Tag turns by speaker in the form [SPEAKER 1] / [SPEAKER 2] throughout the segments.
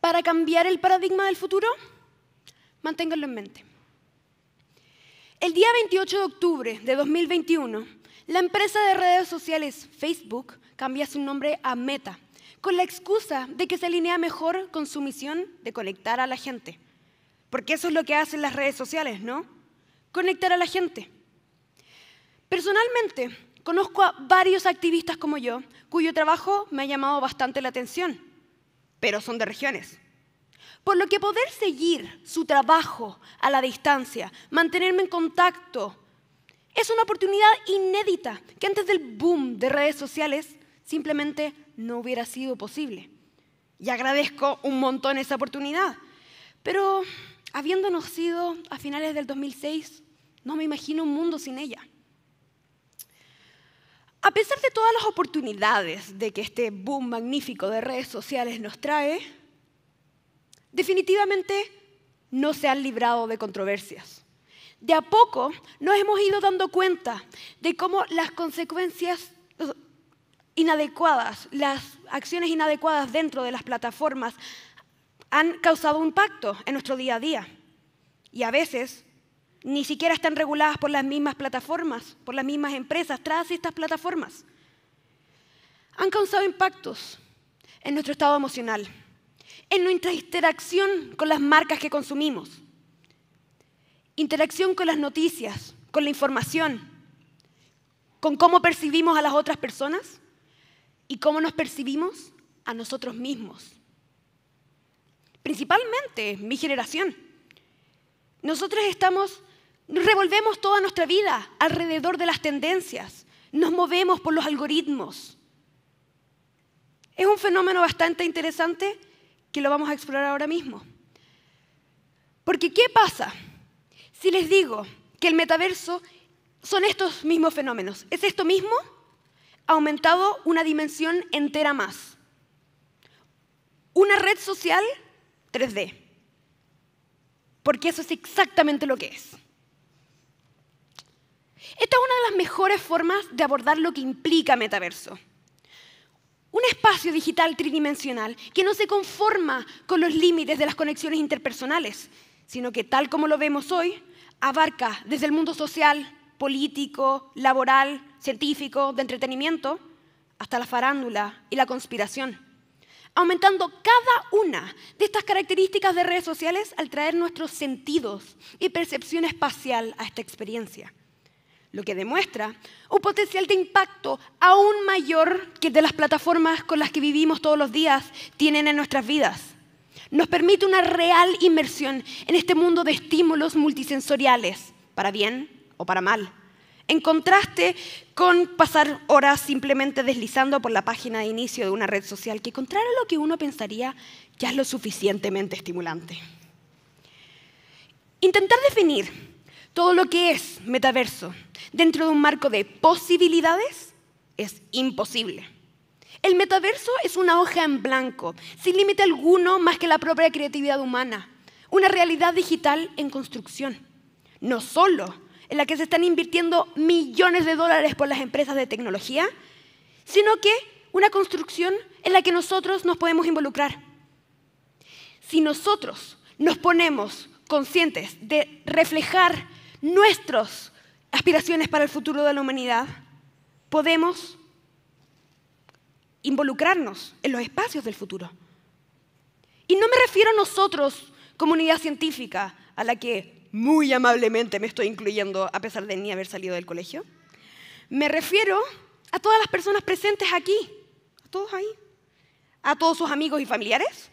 [SPEAKER 1] para cambiar el paradigma del futuro? Manténganlo en mente. El día 28 de octubre de 2021, la empresa de redes sociales Facebook cambia su nombre a Meta, con la excusa de que se alinea mejor con su misión de conectar a la gente. Porque eso es lo que hacen las redes sociales, ¿no? Conectar a la gente. Personalmente, conozco a varios activistas como yo, cuyo trabajo me ha llamado bastante la atención pero son de regiones. Por lo que poder seguir su trabajo a la distancia, mantenerme en contacto, es una oportunidad inédita que antes del boom de redes sociales simplemente no hubiera sido posible. Y agradezco un montón esa oportunidad. Pero habiéndonos nacido a finales del 2006, no me imagino un mundo sin ella. A pesar de todas las oportunidades de que este boom magnífico de redes sociales nos trae, definitivamente no se han librado de controversias. De a poco nos hemos ido dando cuenta de cómo las consecuencias inadecuadas, las acciones inadecuadas dentro de las plataformas han causado un impacto en nuestro día a día. Y a veces ni siquiera están reguladas por las mismas plataformas, por las mismas empresas tras estas plataformas, han causado impactos en nuestro estado emocional, en nuestra interacción con las marcas que consumimos, interacción con las noticias, con la información, con cómo percibimos a las otras personas y cómo nos percibimos a nosotros mismos. Principalmente mi generación. Nosotros estamos revolvemos toda nuestra vida alrededor de las tendencias, nos movemos por los algoritmos. Es un fenómeno bastante interesante que lo vamos a explorar ahora mismo. Porque ¿qué pasa si les digo que el metaverso son estos mismos fenómenos? ¿Es esto mismo? Aumentado una dimensión entera más. Una red social 3D. Porque eso es exactamente lo que es. Esta es una de las mejores formas de abordar lo que implica metaverso. Un espacio digital tridimensional que no se conforma con los límites de las conexiones interpersonales, sino que tal como lo vemos hoy, abarca desde el mundo social, político, laboral, científico, de entretenimiento, hasta la farándula y la conspiración. Aumentando cada una de estas características de redes sociales al traer nuestros sentidos y percepción espacial a esta experiencia lo que demuestra un potencial de impacto aún mayor que de las plataformas con las que vivimos todos los días tienen en nuestras vidas. Nos permite una real inmersión en este mundo de estímulos multisensoriales, para bien o para mal, en contraste con pasar horas simplemente deslizando por la página de inicio de una red social que, contrario a lo que uno pensaría, ya es lo suficientemente estimulante. Intentar definir todo lo que es metaverso dentro de un marco de posibilidades es imposible. El metaverso es una hoja en blanco, sin límite alguno más que la propia creatividad humana, una realidad digital en construcción. No solo en la que se están invirtiendo millones de dólares por las empresas de tecnología, sino que una construcción en la que nosotros nos podemos involucrar. Si nosotros nos ponemos conscientes de reflejar nuestros aspiraciones para el futuro de la humanidad, podemos involucrarnos en los espacios del futuro. Y no me refiero a nosotros, comunidad científica, a la que muy amablemente me estoy incluyendo a pesar de ni haber salido del colegio. Me refiero a todas las personas presentes aquí, a todos ahí, a todos sus amigos y familiares,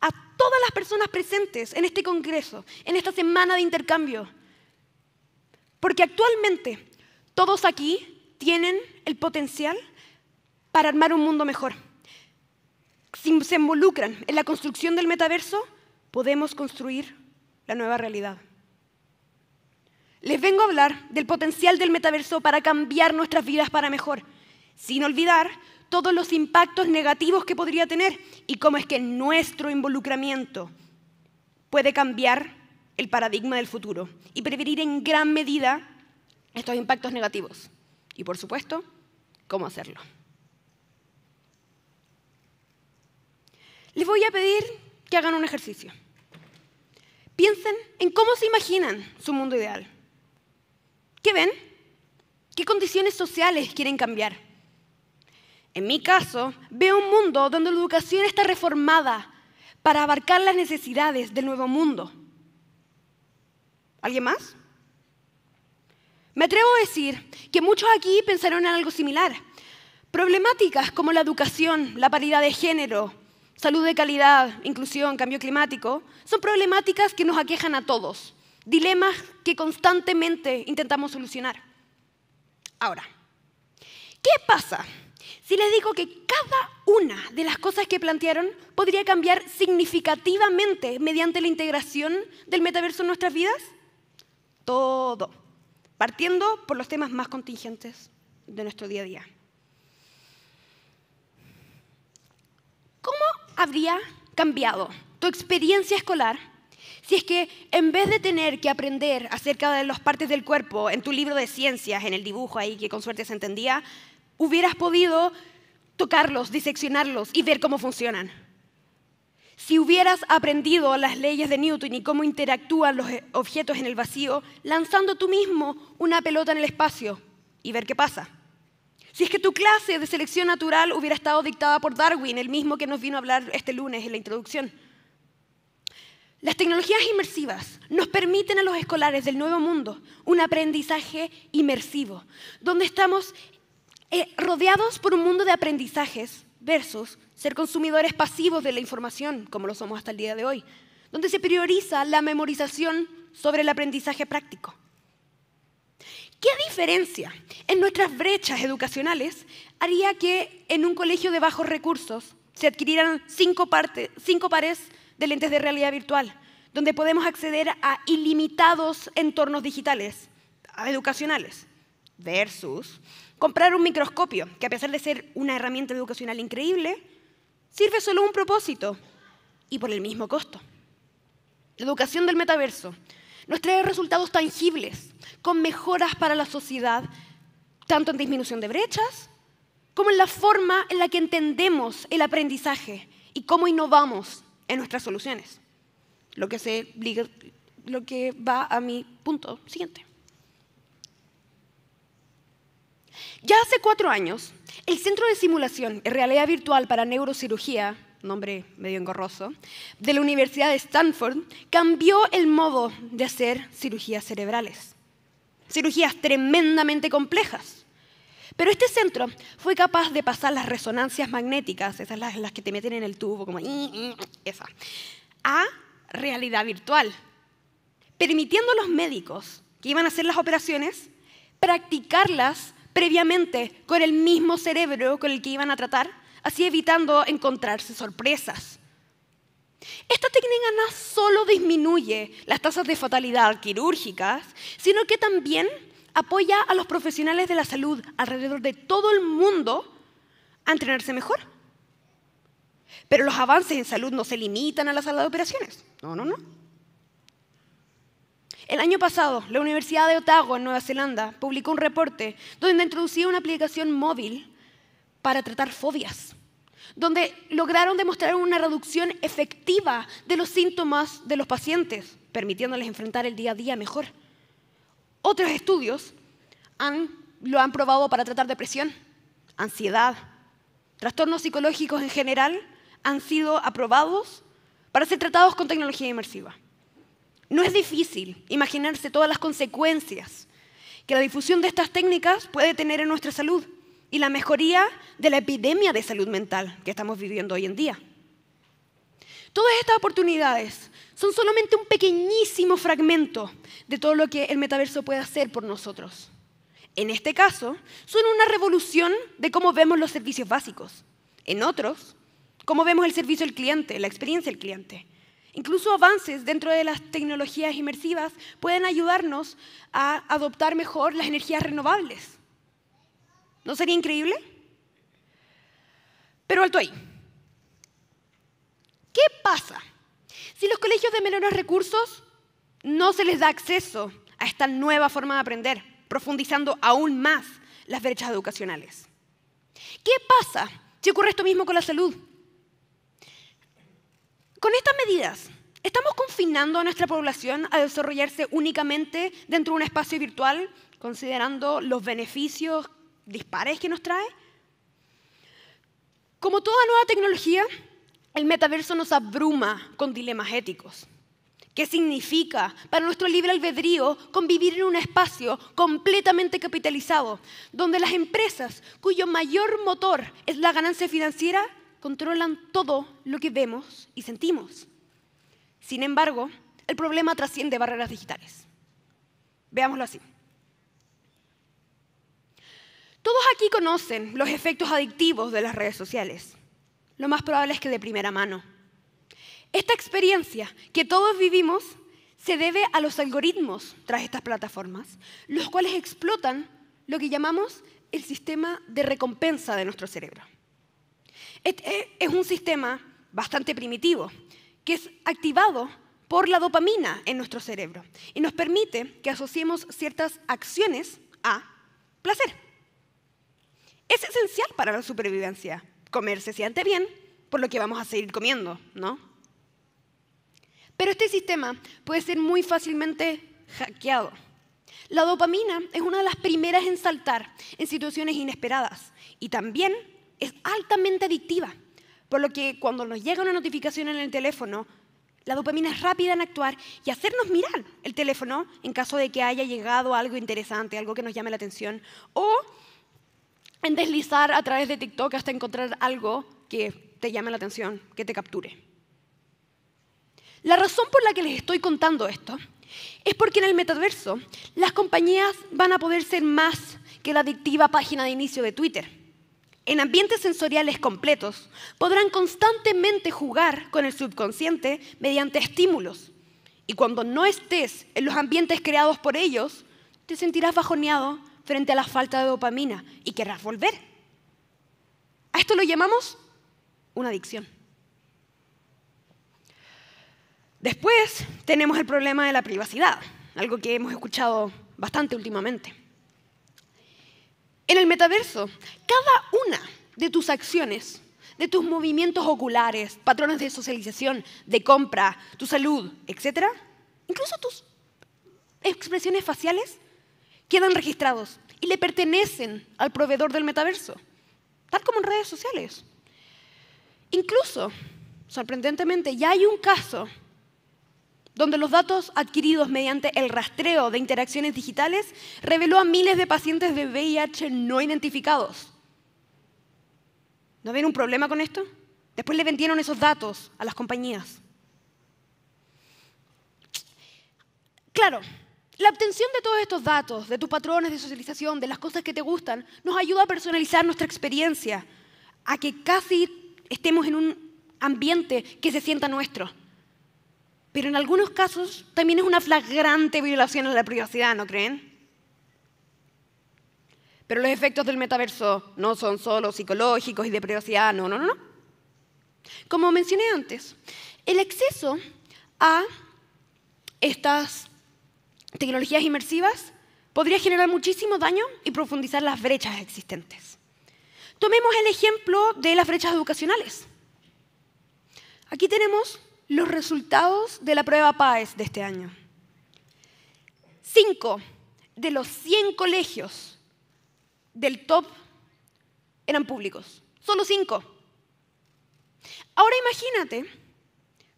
[SPEAKER 1] a todas las personas presentes en este congreso, en esta semana de intercambio, porque actualmente todos aquí tienen el potencial para armar un mundo mejor. Si se involucran en la construcción del metaverso, podemos construir la nueva realidad. Les vengo a hablar del potencial del metaverso para cambiar nuestras vidas para mejor, sin olvidar todos los impactos negativos que podría tener y cómo es que nuestro involucramiento puede cambiar el paradigma del futuro y prevenir en gran medida estos impactos negativos. Y por supuesto, cómo hacerlo. Les voy a pedir que hagan un ejercicio. Piensen en cómo se imaginan su mundo ideal. ¿Qué ven? ¿Qué condiciones sociales quieren cambiar? En mi caso, veo un mundo donde la educación está reformada para abarcar las necesidades del nuevo mundo ¿Alguien más? Me atrevo a decir que muchos aquí pensaron en algo similar. Problemáticas como la educación, la paridad de género, salud de calidad, inclusión, cambio climático, son problemáticas que nos aquejan a todos, dilemas que constantemente intentamos solucionar. Ahora, ¿qué pasa si les digo que cada una de las cosas que plantearon podría cambiar significativamente mediante la integración del metaverso en nuestras vidas? todo, partiendo por los temas más contingentes de nuestro día a día. ¿Cómo habría cambiado tu experiencia escolar si es que en vez de tener que aprender acerca de las partes del cuerpo en tu libro de ciencias, en el dibujo ahí que con suerte se entendía, hubieras podido tocarlos, diseccionarlos y ver cómo funcionan? Si hubieras aprendido las leyes de Newton y cómo interactúan los eh, objetos en el vacío, lanzando tú mismo una pelota en el espacio y ver qué pasa. Si es que tu clase de selección natural hubiera estado dictada por Darwin, el mismo que nos vino a hablar este lunes en la introducción. Las tecnologías inmersivas nos permiten a los escolares del Nuevo Mundo un aprendizaje inmersivo, donde estamos eh, rodeados por un mundo de aprendizajes versus ser consumidores pasivos de la información, como lo somos hasta el día de hoy, donde se prioriza la memorización sobre el aprendizaje práctico. ¿Qué diferencia en nuestras brechas educacionales haría que en un colegio de bajos recursos se adquirieran cinco, pares de lentes de realidad virtual, donde podemos acceder a ilimitados entornos digitales, educacionales, versus Comprar un microscopio, que a pesar de ser una herramienta educacional increíble, sirve solo un propósito y por el mismo costo. La educación del metaverso nos trae resultados tangibles, con mejoras para la sociedad, tanto en disminución de brechas como en la forma en la que entendemos el aprendizaje y cómo innovamos en nuestras soluciones. Lo que, se, lo que va a mi punto siguiente. Ya hace cuatro años, el Centro de Simulación y Realidad Virtual para Neurocirugía, nombre medio engorroso, de la Universidad de Stanford, cambió el modo de hacer cirugías cerebrales. Cirugías tremendamente complejas. Pero este centro fue capaz de pasar las resonancias magnéticas, esas las, que te meten en el tubo, como esa, a realidad virtual, permitiendo a los médicos que iban a hacer las operaciones practicarlas previamente con el mismo cerebro con el que iban a tratar, así evitando encontrarse sorpresas. Esta técnica no solo disminuye las tasas de fatalidad quirúrgicas, sino que también apoya a los profesionales de la salud alrededor de todo el mundo a entrenarse mejor. Pero los avances en salud no se limitan a la sala de operaciones. No, no, no. El año pasado, la Universidad de Otago, en Nueva Zelanda, publicó un reporte donde introducía una aplicación móvil para tratar fobias, donde lograron demostrar una reducción efectiva de los síntomas de los pacientes, permitiéndoles enfrentar el día a día mejor. Otros estudios lo han probado para tratar depresión, ansiedad, trastornos psicológicos en general, han sido aprobados para ser tratados con tecnología inmersiva. No es difícil imaginarse todas las consecuencias que la difusión de estas técnicas puede tener en nuestra salud y la mejoría de la epidemia de salud mental que estamos viviendo hoy en día. Todas estas oportunidades son solamente un pequeñísimo fragmento de todo lo que el metaverso puede hacer por nosotros. En este caso, son una revolución de cómo vemos los servicios básicos. En otros, cómo vemos el servicio al cliente, la experiencia del cliente. Incluso avances dentro de las tecnologías inmersivas pueden ayudarnos a adoptar mejor las energías renovables. ¿No sería increíble? Pero alto ahí. ¿Qué pasa si los colegios de menores recursos no se les da acceso a esta nueva forma de aprender, profundizando aún más las brechas educacionales? ¿Qué pasa si ocurre esto mismo con la salud? con estas medidas, ¿estamos confinando a nuestra población a desarrollarse únicamente dentro de un espacio virtual, considerando los beneficios dispares que nos trae? Como toda nueva tecnología, el metaverso nos abruma con dilemas éticos. ¿Qué significa para nuestro libre albedrío convivir en un espacio completamente capitalizado, donde las empresas cuyo mayor motor es la ganancia financiera controlan todo lo que vemos y sentimos. Sin embargo, el problema trasciende barreras digitales. Veámoslo así. Todos aquí conocen los efectos adictivos de las redes sociales. Lo más probable es que de primera mano. Esta experiencia que todos vivimos se debe a los algoritmos tras estas plataformas, los cuales explotan lo que llamamos el sistema de recompensa de nuestro cerebro es un sistema bastante primitivo que es activado por la dopamina en nuestro cerebro y nos permite que asociemos ciertas acciones a placer. Es esencial para la supervivencia. Comer se siente bien, por lo que vamos a seguir comiendo, ¿no? Pero este sistema puede ser muy fácilmente hackeado. La dopamina es una de las primeras en saltar en situaciones inesperadas y también es altamente adictiva, por lo que cuando nos llega una notificación en el teléfono, la dopamina es rápida en actuar y hacernos mirar el teléfono en caso de que haya llegado algo interesante, algo que nos llame la atención, o en deslizar a través de TikTok hasta encontrar algo que te llame la atención, que te capture. La razón por la que les estoy contando esto es porque en el metaverso las compañías van a poder ser más que la adictiva página de inicio de Twitter en ambientes sensoriales completos, podrán constantemente jugar con el subconsciente mediante estímulos. Y cuando no estés en los ambientes creados por ellos, te sentirás bajoneado frente a la falta de dopamina y querrás volver. A esto lo llamamos una adicción. Después tenemos el problema de la privacidad, algo que hemos escuchado bastante últimamente. En el metaverso, cada una de tus acciones, de tus movimientos oculares, patrones de socialización, de compra, tu salud, etc., incluso tus expresiones faciales, quedan registrados y le pertenecen al proveedor del metaverso, tal como en redes sociales. Incluso, sorprendentemente, ya hay un caso donde los datos adquiridos mediante el rastreo de interacciones digitales reveló a miles de pacientes de VIH no identificados. ¿No ven un problema con esto? Después le vendieron esos datos a las compañías. Claro, la obtención de todos estos datos, de tus patrones de socialización, de las cosas que te gustan, nos ayuda a personalizar nuestra experiencia, a que casi estemos en un ambiente que se sienta nuestro. Pero en algunos casos también es una flagrante violación a la privacidad, ¿no creen? Pero los efectos del metaverso no son solo psicológicos y de privacidad, no, no, no. Como mencioné antes, el acceso a estas tecnologías inmersivas podría generar muchísimo daño y profundizar las brechas existentes. Tomemos el ejemplo de las brechas educacionales. Aquí tenemos los resultados de la prueba PAES de este año. Cinco de los 100 colegios del top eran públicos. Solo cinco. Ahora imagínate,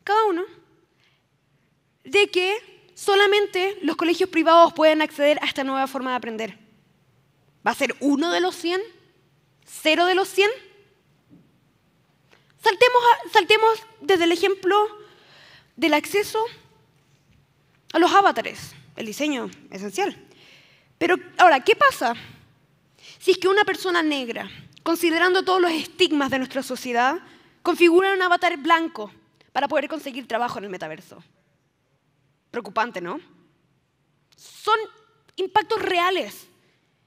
[SPEAKER 1] cada uno, de que solamente los colegios privados pueden acceder a esta nueva forma de aprender. ¿Va a ser uno de los 100? ¿Cero de los 100? Saltemos, desde el ejemplo del acceso a los avatares, el diseño esencial. Pero ahora, ¿qué pasa si es que una persona negra, considerando todos los estigmas de nuestra sociedad, configura un avatar blanco para poder conseguir trabajo en el metaverso? Preocupante, ¿no? Son impactos reales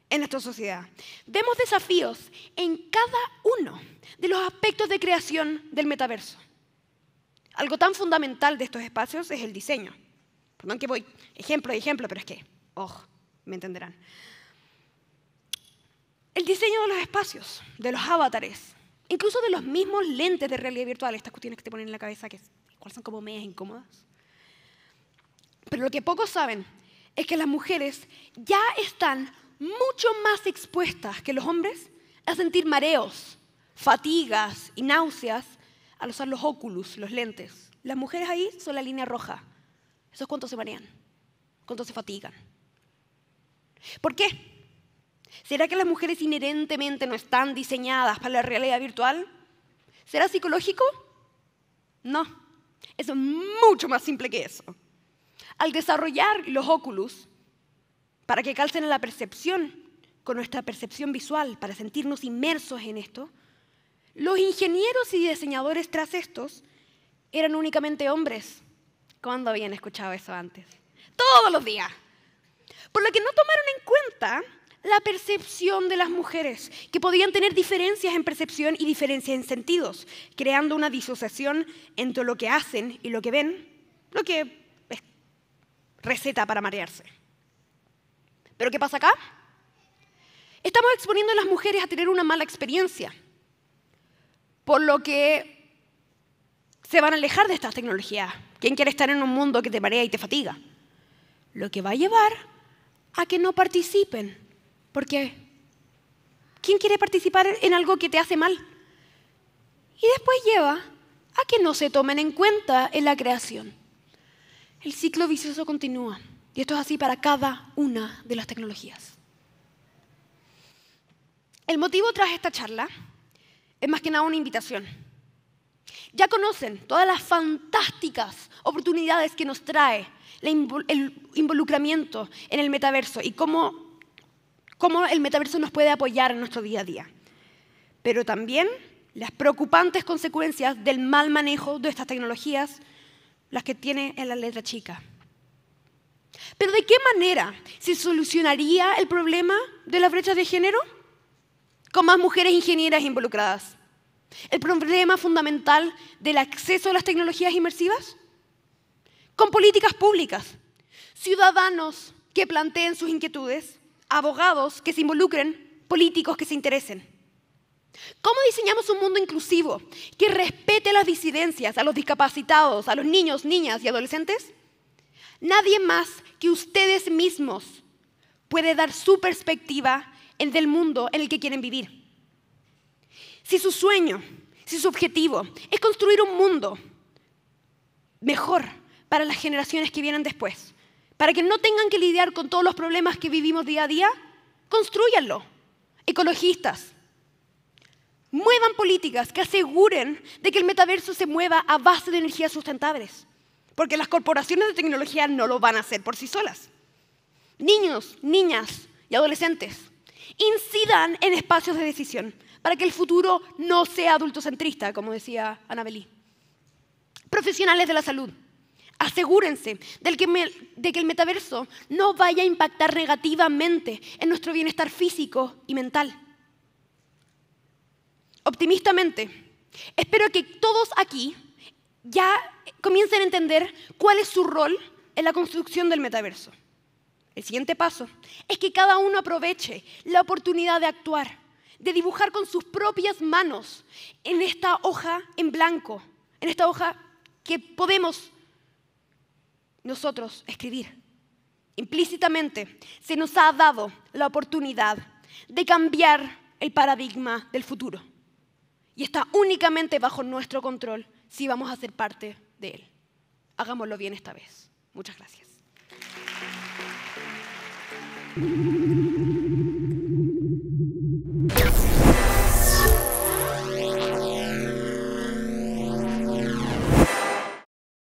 [SPEAKER 1] en nuestra sociedad. Vemos desafíos en cada uno de los aspectos de creación del metaverso. Algo tan fundamental de estos espacios es el diseño. Perdón que voy ejemplo, ejemplo, pero es que, oh, me entenderán. El diseño de los espacios, de los avatares, incluso de los mismos lentes de realidad virtual, estas cuestiones que te ponen en la cabeza, que son como medias incómodas. Pero lo que pocos saben es que las mujeres ya están mucho más expuestas que los hombres a sentir mareos, fatigas y náuseas al usar los óculos, los lentes. Las mujeres ahí son la línea roja. Eso es cuánto se marean, cuánto se fatigan. ¿Por qué? ¿Será que las mujeres inherentemente no están diseñadas para la realidad virtual? ¿Será psicológico? No, eso es mucho más simple que eso. Al desarrollar los óculos, para que calcen en la percepción, con nuestra percepción visual, para sentirnos inmersos en esto, los ingenieros y diseñadores tras estos eran únicamente hombres. ¿Cuándo habían escuchado eso antes? Todos los días. Por lo que no tomaron en cuenta la percepción de las mujeres, que podían tener diferencias en percepción y diferencias en sentidos, creando una disociación entre lo que hacen y lo que ven, lo que es receta para marearse. ¿Pero qué pasa acá? Estamos exponiendo a las mujeres a tener una mala experiencia por lo que se van a alejar de estas tecnologías. ¿Quién quiere estar en un mundo que te marea y te fatiga? Lo que va a llevar a que no participen, porque ¿quién quiere participar en algo que te hace mal? Y después lleva a que no se tomen en cuenta en la creación. El ciclo vicioso continúa, y esto es así para cada una de las tecnologías. El motivo tras esta charla es más que nada una invitación. Ya conocen todas las fantásticas oportunidades que nos trae el involucramiento en el metaverso y cómo, cómo el metaverso nos puede apoyar en nuestro día a día. Pero también las preocupantes consecuencias del mal manejo de estas tecnologías, las que tiene en la letra chica. Pero ¿de qué manera se solucionaría el problema de las brechas de género? con más mujeres ingenieras involucradas. El problema fundamental del acceso a las tecnologías inmersivas con políticas públicas, ciudadanos que planteen sus inquietudes, abogados que se involucren, políticos que se interesen. ¿Cómo diseñamos un mundo inclusivo que respete las disidencias, a los discapacitados, a los niños, niñas y adolescentes? Nadie más que ustedes mismos puede dar su perspectiva el del mundo en el que quieren vivir. Si su sueño, si su objetivo es construir un mundo mejor para las generaciones que vienen después, para que no tengan que lidiar con todos los problemas que vivimos día a día, construyanlo. Ecologistas, muevan políticas que aseguren de que el metaverso se mueva a base de energías sustentables, porque las corporaciones de tecnología no lo van a hacer por sí solas. Niños, niñas y adolescentes, incidan en espacios de decisión, para que el futuro no sea adultocentrista, como decía Anabelí. Profesionales de la salud, asegúrense de que, el metaverso no vaya a impactar negativamente en nuestro bienestar físico y mental. Optimistamente, espero que todos aquí ya comiencen a entender cuál es su rol en la construcción del metaverso. El siguiente paso es que cada uno aproveche la oportunidad de actuar, de dibujar con sus propias manos en esta hoja en blanco, en esta hoja que podemos nosotros escribir. Implícitamente se nos ha dado la oportunidad de cambiar el paradigma del futuro. Y está únicamente bajo nuestro control si vamos a ser parte de él. Hagámoslo bien esta vez. Muchas gracias. Thank you.